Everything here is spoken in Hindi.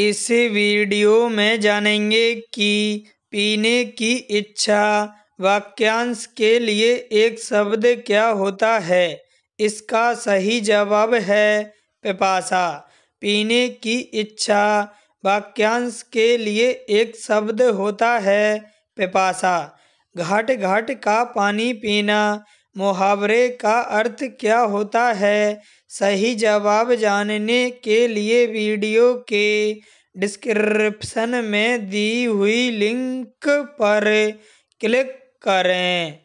इस वीडियो में जानेंगे कि पीने की इच्छा वाक्यांश के लिए एक शब्द क्या होता है इसका सही जवाब है पिपासा पीने की इच्छा वाक्यांश के लिए एक शब्द होता है पिपासा घाट घाट का पानी पीना मुहावरे का अर्थ क्या होता है सही जवाब जानने के लिए वीडियो के डिस्क्रिप्शन में दी हुई लिंक पर क्लिक करें